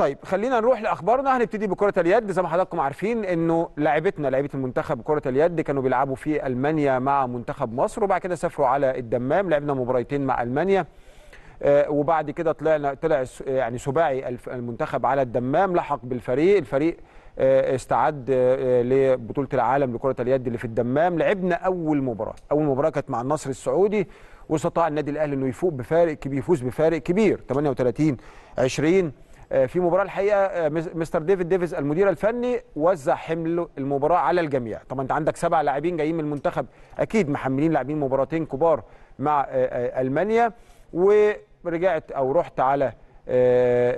طيب خلينا نروح لاخبارنا هنبتدي بكره اليد زي ما حضراتكم عارفين انه لاعبتنا لاعيبه المنتخب كره اليد كانوا بيلعبوا في المانيا مع منتخب مصر وبعد كده سافروا على الدمام لعبنا مباراتين مع المانيا آه، وبعد كده طلعنا طلع يعني سباعي المنتخب على الدمام لحق بالفريق الفريق آه، استعد آه، لبطوله العالم لكره اليد اللي في الدمام لعبنا اول مباراه اول مباراه كانت مع النصر السعودي واستطاع النادي الاهلي انه يفوق بفارق كبير يفوز بفارق كبير 38 20 آه، في مباراه الحقيقه آه، مستر ديفيد ديفيز المدير الفني وزع حمل المباراه على الجميع طبعا انت عندك سبع لاعبين جايين من المنتخب اكيد محملين لاعبين مباراتين كبار مع آه، المانيا ورجعت او رحت على آه،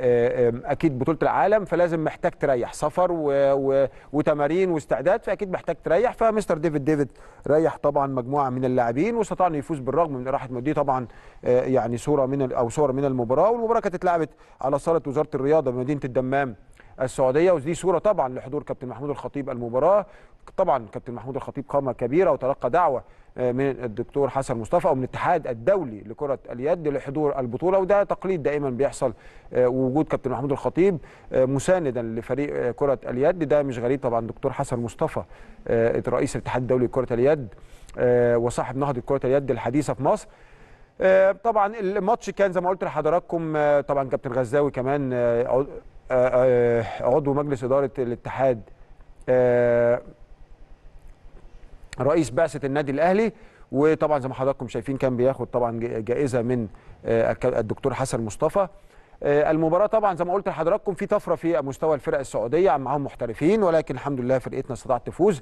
آه، اكيد بطوله العالم فلازم محتاج تريح سفر و... و... وتمارين واستعداد فاكيد محتاج تريح فمستر ديفيد ديفيد ريح طبعا مجموعه من اللاعبين واستطاع انه يفوز بالرغم من راحه مديه طبعا آه، يعني صوره من او صور من المباراه والمباراه كانت اتلعبت على صاله وزاره الرياضه بمدينه الدمام السعوديه ودي صوره طبعا لحضور كابتن محمود الخطيب المباراه طبعا كابتن محمود الخطيب قامه كبيره وتلقى دعوه آه، من الدكتور حسن مصطفى او من الاتحاد الدولي لكره اليد لحضور البطوله وده تقليد دائما بيحصل آه، وجود كابتن محمود الخطيب آه، مساندا لفريق كره اليد ده مش غريب طبعا دكتور حسن مصطفى رئيس الاتحاد الدولي لكره اليد وصاحب نهضه كره اليد الحديثه في مصر طبعا الماتش كان زي ما قلت لحضراتكم طبعا كابتن غزاوي كمان آه، آه، عضو مجلس اداره الاتحاد آه، رئيس بعثه النادي الاهلي وطبعا زي ما حضراتكم شايفين كان بياخد طبعا جائزه من الدكتور حسن مصطفى المباراه طبعا زي ما قلت لحضراتكم في طفره في مستوى الفرق السعوديه معاهم محترفين ولكن الحمد لله فرقتنا استطاعت تفوز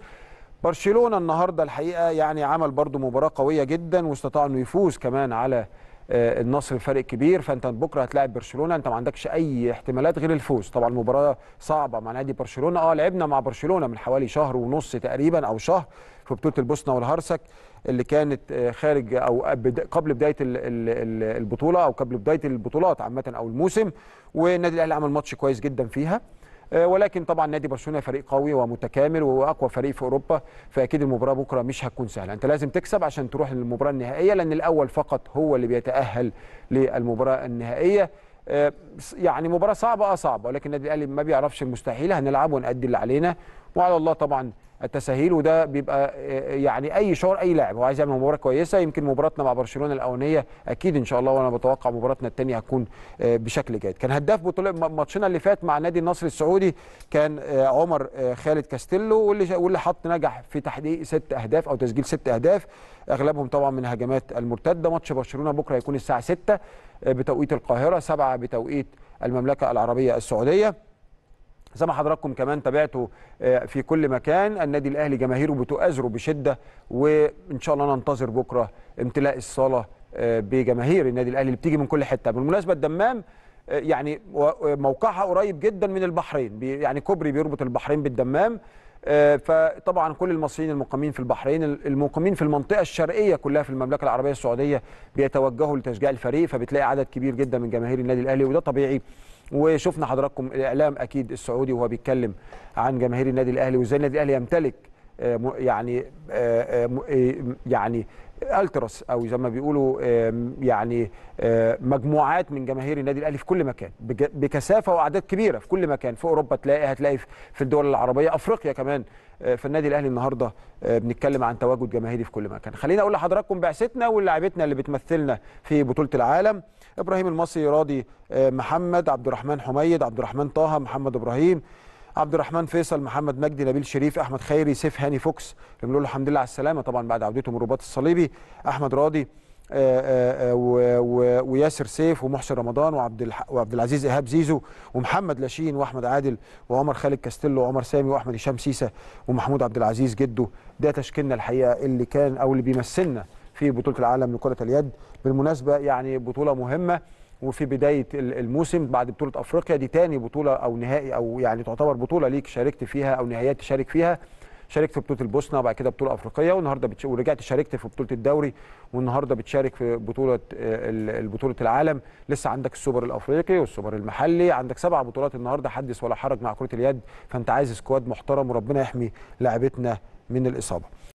برشلونه النهارده الحقيقه يعني عمل برضو مباراه قويه جدا واستطاع انه يفوز كمان على آه، النصر فرق كبير فانت بكره هتلاعب برشلونه انت ما عندكش اي احتمالات غير الفوز طبعا المباراه صعبه مع نادي برشلونه اه لعبنا مع برشلونه من حوالي شهر ونص تقريبا او شهر في بطوله البوسنه والهرسك اللي كانت آه، خارج او قبل بدايه البطوله او قبل بدايه البطولات عامه او الموسم والنادي الاهلي عمل ماتش كويس جدا فيها آه، ولكن طبعا نادي برشلونه فريق قوي ومتكامل واقوى فريق في اوروبا فاكيد المباراه بكره مش هتكون سهله انت لازم تكسب عشان تروح للمباراه النهائيه لان الاول فقط هو اللي بيتاهل للمباراه النهائيه آه، يعني مباراه صعبه اه صعبه ولكن النادي الاهلي ما بيعرفش المستحيل هنلعب ونأدي اللي علينا وعلى الله طبعا التساهيل وده بيبقى آه، يعني اي شعور اي لاعب هو عايز يعمل مباراه كويسه يمكن مباراتنا مع برشلونه الاولانيه اكيد ان شاء الله وانا بتوقع مباراتنا الثانيه هتكون آه، بشكل جيد كان هداف بطوله ماتشنا اللي فات مع نادي النصر السعودي كان آه، عمر خالد كاستيلو واللي واللي حط نجح في تحقيق ست اهداف او تسجيل ست اهداف اغلبهم طبعا من هجمات المرتده ماتش برشلونه بكره هيكون الساعه 6 بتوقيت القاهره 7 بتوقيت المملكه العربيه السعوديه زي ما حضراتكم كمان تابعتوا آه، في كل مكان النادي الاهلي جماهيره بتؤازره بشده وان شاء الله ننتظر بكره امتلاء الصاله آه، بجماهير النادي الاهلي اللي بتيجي من كل حته بالمناسبه الدمام آه، يعني موقعها قريب جدا من البحرين يعني كوبري بيربط البحرين بالدمام فطبعا كل المصريين المقيمين في البحرين المقيمين في المنطقه الشرقيه كلها في المملكه العربيه السعوديه بيتوجهوا لتشجيع الفريق فبتلاقي عدد كبير جدا من جماهير النادي الاهلي وده طبيعي وشفنا حضراتكم الاعلام اكيد السعودي وهو بيتكلم عن جماهير النادي الاهلي وازاي النادي الاهلي يمتلك آه، يعني آه، آه، يعني التراس او زي ما بيقولوا يعني آه، مجموعات من جماهير النادي الاهلي في كل مكان بكثافه واعداد كبيره في كل مكان في اوروبا تلاقي هتلاقي في الدول العربيه افريقيا كمان آه، في النادي الاهلي النهارده آه، بنتكلم عن تواجد جماهيري في كل مكان خليني اقول لحضراتكم بعثتنا ولاعيبتنا اللي بتمثلنا في بطوله العالم ابراهيم المصري راضي محمد عبد الرحمن حميد عبد الرحمن طه محمد ابراهيم عبد الرحمن فيصل محمد مجدي نبيل شريف احمد خيري سيف هاني فوكس بنقول له الحمد لله على السلامه طبعا بعد عودته من الرباط الصليبي احمد راضي آه، آه، آه، وياسر سيف ومحسن رمضان وعبد وعبد العزيز ايهاب زيزو ومحمد لاشين واحمد عادل وعمر خالد كاستيلو وعمر سامي واحمد هشام سيسه ومحمود عبد العزيز جده ده تشكيلنا الحقيقه اللي كان او اللي بيمثلنا في بطوله العالم لكره اليد بالمناسبه يعني بطوله مهمه وفي بدايه الموسم بعد بطوله افريقيا دي تاني بطوله او نهائي او يعني تعتبر بطوله ليك شاركت فيها او نهائيات تشارك فيها شاركت في بطوله البوسنه وبعد كده بطوله افريقيه والنهارده بتش... ورجعت شاركت في بطوله الدوري والنهارده بتشارك في بطوله آه، بطوله العالم لسه عندك السوبر الافريقي والسوبر المحلي عندك سبع بطولات النهارده حدث ولا حرج مع كره اليد فانت عايز سكواد محترم وربنا يحمي لاعبتنا من الاصابه